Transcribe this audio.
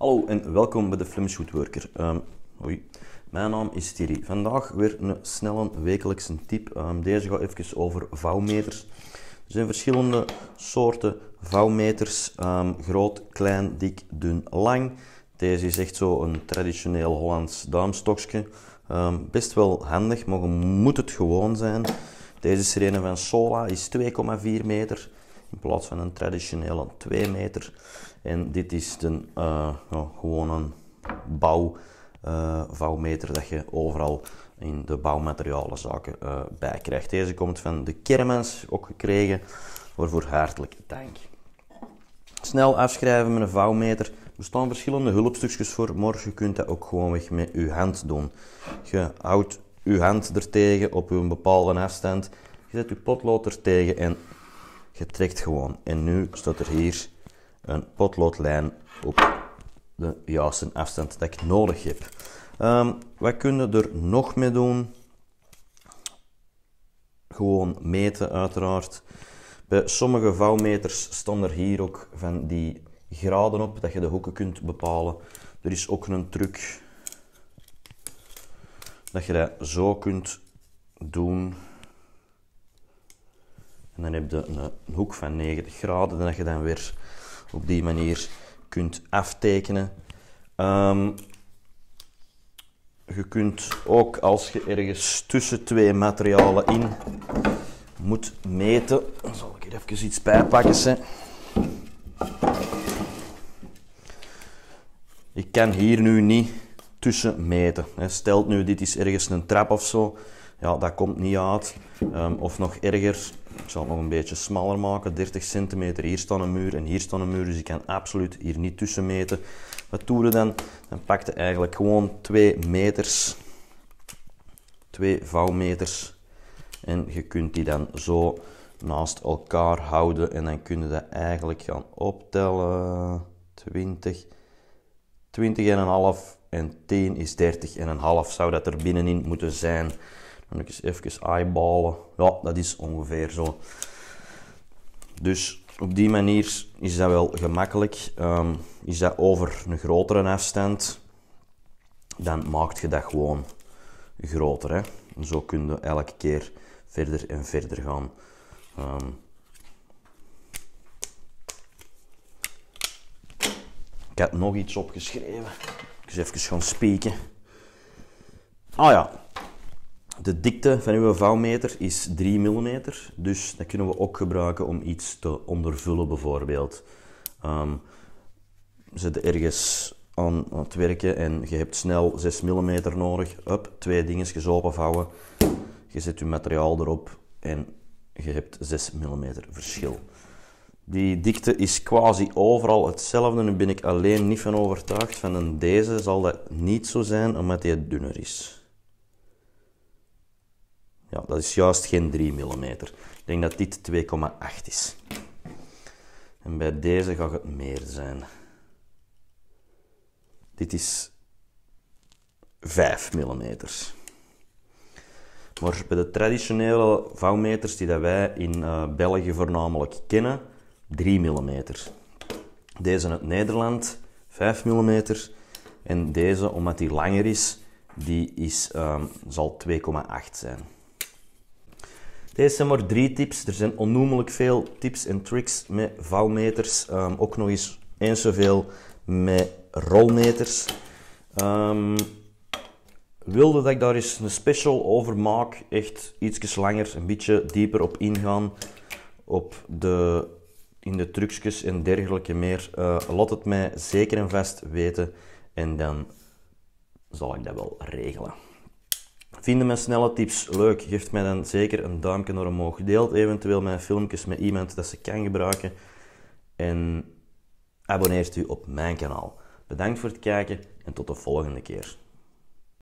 Hallo en welkom bij de Film Worker. Um, ehm, Hoi, Mijn naam is Thierry. Vandaag weer een snelle wekelijkse tip. Ehm, deze gaat even over vouwmeters. Er zijn verschillende soorten vouwmeters. Ehm, groot, klein, dik, dun, lang. Deze is echt zo een traditioneel Hollands duimstokje. best wel handig, maar moet het gewoon zijn. Deze sirene van Sola is 2,4 meter in plaats van een traditionele 2 meter. En dit is de, eh, gewoon een bouw, uh, vouwmeter dat je overal in de bouwmaterialenzaken uh, bij krijgt. Deze komt van de Kermans, ook gekregen, waarvoor hartelijk dank. Snel afschrijven met een vouwmeter. Er staan verschillende hulpstukjes voor, morgen kunt dat ook gewoon weg met je hand doen. Je houdt je hand ertegen op een bepaalde afstand. Je zet je potlood ertegen en je trekt gewoon. En nu staat er hier een potloodlijn op de juiste afstand dat ik nodig heb. Ehm, wat kunnen we er nog mee doen? Gewoon meten uiteraard. Bij sommige vouwmeters staan er hier ook van die graden op, dat je de hoeken kunt bepalen. Er is ook een truc dat je dat zo kunt doen. En dan heb je een, hoek van 90 graden dat je dan weer op die manier kunt aftekenen. Ehm, je kunt ook als je ergens tussen twee materialen in moet meten. Dan zal ik hier even iets bijpakken. pakken. Ik kan hier nu niet tussen meten. Stelt nu dit is ergens een trap of zo. Ja, dat komt niet uit. Ehm, of nog erger, ik zal het nog een beetje smaller maken, 30 centimeter. Hier staat een muur en hier staat een muur, dus ik kan absoluut hier niet tussen meten. Wat doen we dan? Dan pak je eigenlijk gewoon 2 meters, 2 vouwmeters. En je kunt die dan zo naast elkaar houden en dan kun je dat eigenlijk gaan optellen. 20, 20,5 en 10 is 30,5 zou dat er binnenin moeten zijn. En ik even eyeballen. Ja, dat is ongeveer zo. Dus op die manier is dat wel gemakkelijk. Ehm, is dat over een grotere afstand, dan maak je dat gewoon groter. Hè? zo kun je elke keer verder en verder gaan. Ehm. ik heb nog iets opgeschreven. Ik eens even gaan spieken. Ah ja, de dikte van uw vouwmeter is 3 mm, dus dat kunnen we ook gebruiken om iets te ondervullen bijvoorbeeld. Um, ehm, zit ergens aan het werken en je hebt snel 6 mm nodig. Up, twee dingetjes openvouwen. Je zet je materiaal erop en je hebt 6 mm verschil. Die dikte is quasi overal hetzelfde. Nu ben ik alleen niet van overtuigd van een deze zal dat niet zo zijn omdat hij dunner is. Ja, dat is juist geen 3 mm. Ik denk dat dit 2,8 is. En bij deze gaat het meer zijn. Dit is 5 mm. Maar bij de traditionele vouwmeters die dat wij in eh, België voornamelijk kennen, 3 mm. Deze het Nederland, 5 mm. En deze, omdat die langer is, die is, um, zal 2,8 zijn. Deze zijn maar drie tips. Er zijn onnoemelijk veel tips en tricks met vouwmeters. Ehm, ook nog eens eens zoveel met rolmeters. Ehm, wilde dat ik daar eens een special over maak. Echt iets langer, een beetje dieper op ingaan. Op de, in de trucjes en dergelijke meer. Eh, laat het mij zeker en vast weten. En dan zal ik dat wel regelen. Vinden mijn snelle tips leuk? Geef mij dan zeker een duimpje naar omhoog. Deelt eventueel mijn filmpjes met iemand dat ze kan gebruiken. En abonneert u op mijn kanaal. Bedankt voor het kijken en tot de volgende keer.